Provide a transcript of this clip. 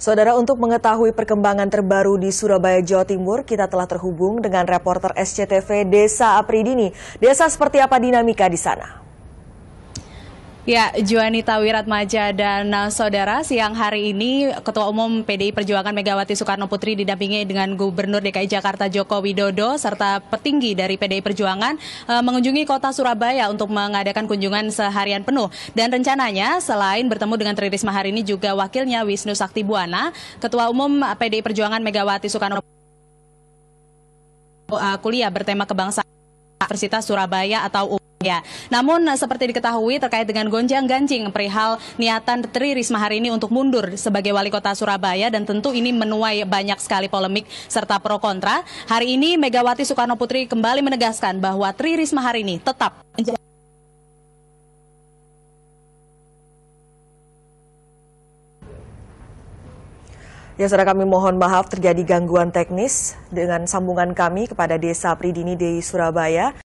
Saudara, untuk mengetahui perkembangan terbaru di Surabaya, Jawa Timur, kita telah terhubung dengan reporter SCTV Desa Apridini. Desa, seperti apa dinamika di sana? Ya, Juanita Wiratmaja dan uh, saudara, siang hari ini Ketua Umum PDI Perjuangan Megawati Soekarno Putri didampingi dengan Gubernur DKI Jakarta Joko Widodo serta petinggi dari PDI Perjuangan uh, mengunjungi kota Surabaya untuk mengadakan kunjungan seharian penuh. Dan rencananya selain bertemu dengan Tri Risma hari ini juga wakilnya Wisnu Sakti Buana, Ketua Umum PDI Perjuangan Megawati Soekarno Putri uh, kuliah bertema kebangsaan Universitas Surabaya atau Ya, namun seperti diketahui terkait dengan gonjang-ganjing perihal niatan Tri Risma hari ini untuk mundur sebagai wali kota Surabaya dan tentu ini menuai banyak sekali polemik serta pro kontra. Hari ini Megawati Soekarno Putri kembali menegaskan bahwa Tri Risma hari ini tetap Ya, saudara kami mohon maaf terjadi gangguan teknis dengan sambungan kami kepada Desa Pridini di Surabaya.